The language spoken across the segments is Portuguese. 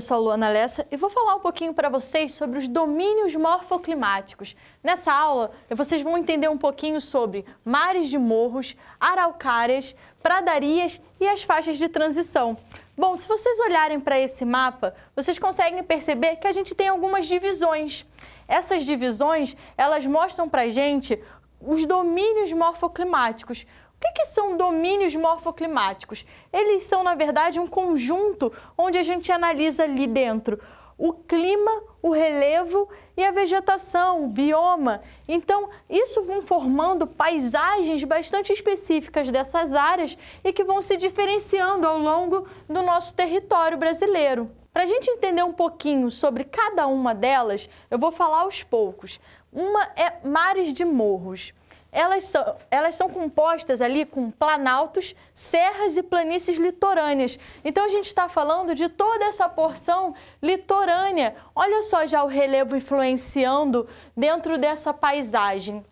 eu sou a Luana Lessa e vou falar um pouquinho para vocês sobre os domínios morfoclimáticos. Nessa aula, vocês vão entender um pouquinho sobre mares de morros, araucárias, pradarias e as faixas de transição. Bom, se vocês olharem para esse mapa, vocês conseguem perceber que a gente tem algumas divisões. Essas divisões, elas mostram para a gente os domínios morfoclimáticos, o que, que, são domínios morfoclimáticos? Eles são, na verdade, um conjunto onde a gente analisa ali dentro o clima, o relevo e a vegetação, o bioma. Então, isso vão formando paisagens bastante específicas dessas áreas e que vão se diferenciando ao longo do nosso território brasileiro. Para a gente entender um pouquinho sobre cada uma delas, eu vou falar aos poucos. Uma é mares de morros elas são, elas são compostas ali com planaltos, serras e planícies litorâneas. Então a gente está falando de toda essa porção litorânea. Olha só já o relevo influenciando dentro dessa paisagem.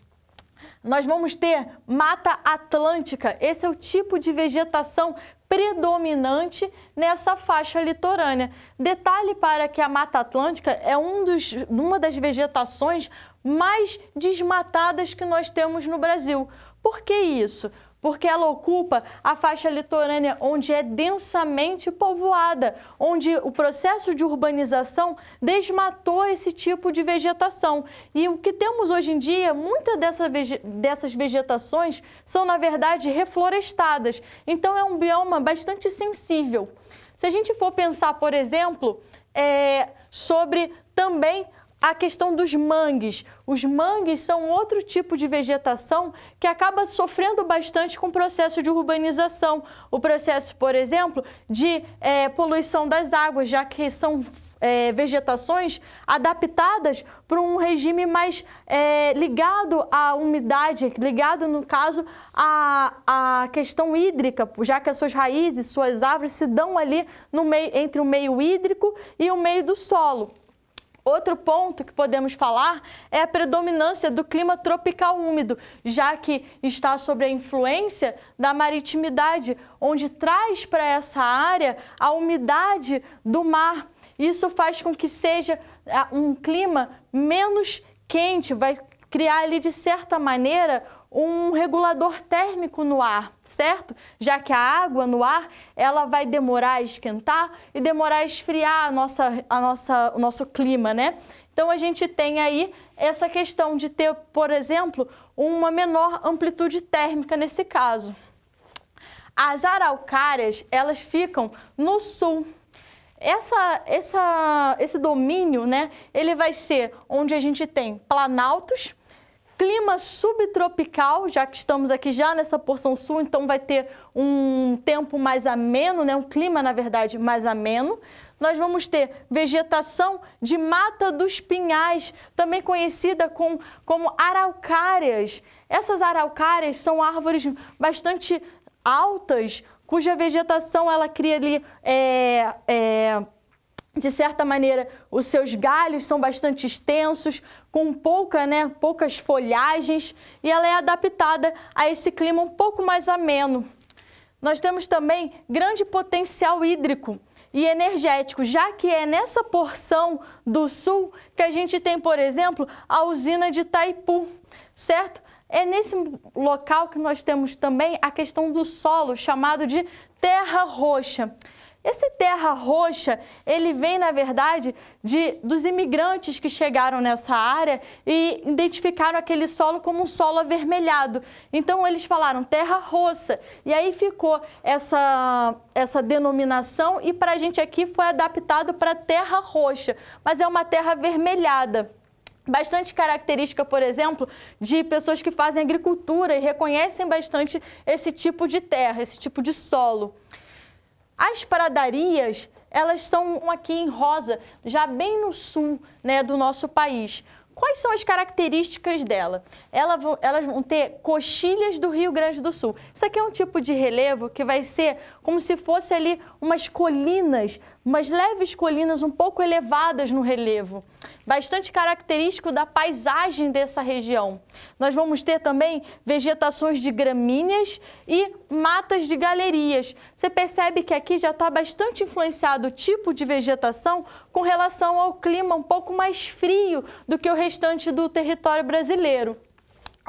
Nós vamos ter mata atlântica, esse é o tipo de vegetação predominante nessa faixa litorânea. Detalhe para que a Mata Atlântica é um dos, uma das vegetações mais desmatadas que nós temos no Brasil. Por que isso? porque ela ocupa a faixa litorânea onde é densamente povoada, onde o processo de urbanização desmatou esse tipo de vegetação. E o que temos hoje em dia, muitas dessa vege dessas vegetações são, na verdade, reflorestadas. Então, é um bioma bastante sensível. Se a gente for pensar, por exemplo, é, sobre também a questão dos mangues. Os mangues são outro tipo de vegetação que acaba sofrendo bastante com o processo de urbanização. O processo, por exemplo, de é, poluição das águas, já que são é, vegetações adaptadas para um regime mais é, ligado à umidade, ligado, no caso, à, à questão hídrica, já que as suas raízes, suas árvores se dão ali no meio, entre o meio hídrico e o meio do solo. Outro ponto que podemos falar é a predominância do clima tropical úmido, já que está sob a influência da maritimidade, onde traz para essa área a umidade do mar. Isso faz com que seja eh, um clima menos quente, vai criar ali de certa maneira um regulador térmico no ar, certo? Já que a água no ar, ela vai demorar a esquentar e demorar a esfriar a nossa, a nossa, o nosso clima, né? Então a gente tem aí essa questão de ter, por exemplo, uma menor amplitude térmica nesse caso. As araucárias, elas ficam no sul, essa, essa, esse domínio, né, ele vai ser onde a gente tem planaltos, clima subtropical, já que estamos aqui já nessa porção sul, então vai ter um tempo mais ameno, né? um clima, na verdade, mais ameno. Nós vamos ter vegetação de mata dos pinhais, também conhecida com, como araucárias. Essas araucárias são árvores bastante altas, cuja vegetação ela cria ali... É, é, de certa maneira, os seus galhos são bastante extensos, com pouca, né, poucas folhagens, e ela é adaptada a esse clima um pouco mais ameno. Nós temos também grande potencial hídrico e energético, já que é nessa porção do sul que a gente tem, por exemplo, a usina de Itaipu, certo? É nesse local que nós temos também a questão do solo, chamado de terra roxa. Esse terra roxa, ele vem, na verdade, de, dos imigrantes que chegaram nessa área e identificaram aquele solo como um solo avermelhado. Então, eles falaram terra roxa. E aí ficou essa, essa denominação e para a gente aqui foi adaptado para terra roxa, mas é uma terra avermelhada bastante característica, por exemplo, de pessoas que fazem agricultura e reconhecem bastante esse tipo de terra, esse tipo de solo. As pradarias, elas são aqui em rosa, já bem no sul né, do nosso país. Quais são as características dela? Elas vão, elas vão ter coxilhas do Rio Grande do Sul. Isso aqui é um tipo de relevo que vai ser como se fosse ali umas colinas umas leves colinas um pouco elevadas no relevo, bastante característico da paisagem dessa região. Nós vamos ter também vegetações de gramíneas e matas de galerias. Você percebe que aqui já está bastante influenciado o tipo de vegetação com relação ao clima um pouco mais frio do que o restante do território brasileiro.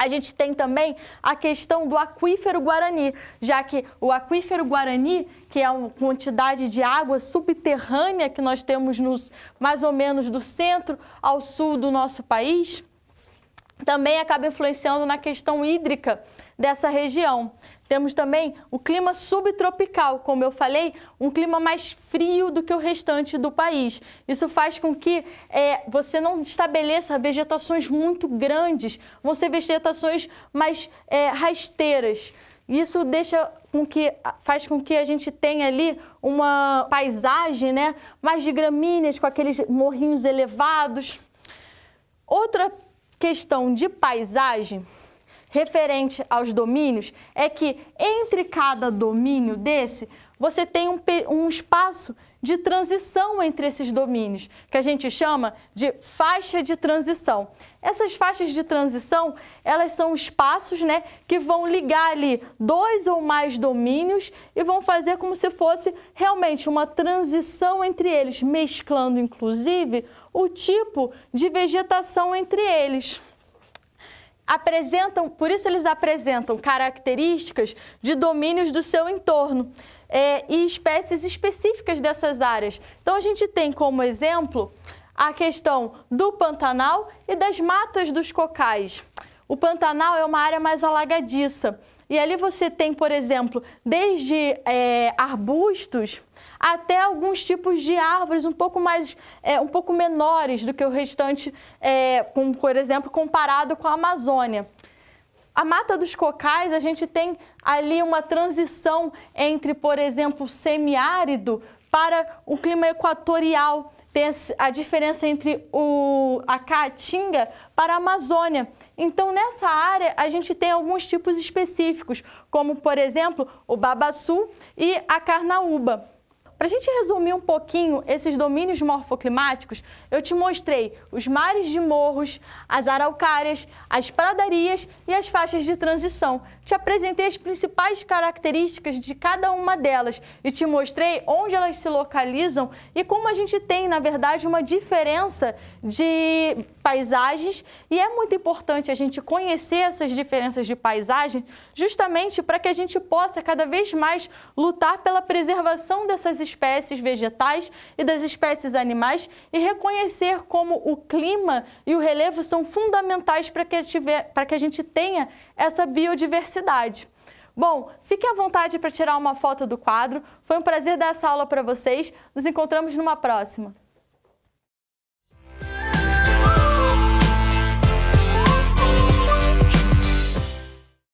A gente tem também a questão do aquífero Guarani, já que o aquífero Guarani, que é uma quantidade de água subterrânea que nós temos nos mais ou menos do centro ao sul do nosso país, também acaba influenciando na questão hídrica dessa região. Temos também o clima subtropical, como eu falei, um clima mais frio do que o restante do país. Isso faz com que é, você não estabeleça vegetações muito grandes, vão ser vegetações mais é, rasteiras. Isso deixa com que faz com que a gente tenha ali uma paisagem, né, mais de gramíneas com aqueles morrinhos elevados. Outra questão de paisagem referente aos domínios é que entre cada domínio desse, você tem um, um espaço de transição entre esses domínios, que a gente chama de faixa de transição. Essas faixas de transição, elas são espaços né, que vão ligar ali dois ou mais domínios e vão fazer como se fosse realmente uma transição entre eles, mesclando inclusive o tipo de vegetação entre eles apresentam, por isso eles apresentam características de domínios do seu entorno é, e espécies específicas dessas áreas. Então a gente tem como exemplo a questão do Pantanal e das matas dos cocais. O Pantanal é uma área mais alagadiça. E ali você tem, por exemplo, desde é, arbustos até alguns tipos de árvores um pouco mais, é, um pouco menores do que o restante, é, como, por exemplo, comparado com a Amazônia. A mata dos cocais, a gente tem ali uma transição entre, por exemplo, semiárido para o clima equatorial. Tem a diferença entre o, a Caatinga para a Amazônia. Então, nessa área, a gente tem alguns tipos específicos, como, por exemplo, o babaçu e a carnaúba. Para a gente resumir um pouquinho esses domínios morfoclimáticos, eu te mostrei os mares de morros, as araucárias, as pradarias e as faixas de transição. Te apresentei as principais características de cada uma delas e te mostrei onde elas se localizam e como a gente tem, na verdade, uma diferença de paisagens e é muito importante a gente conhecer essas diferenças de paisagem justamente para que a gente possa cada vez mais lutar pela preservação dessas espécies vegetais e das espécies animais e reconhecer como o clima e o relevo são fundamentais para que, tiver, que a gente tenha essa biodiversidade. Bom, fique à vontade para tirar uma foto do quadro. Foi um prazer dar essa aula para vocês. Nos encontramos numa próxima.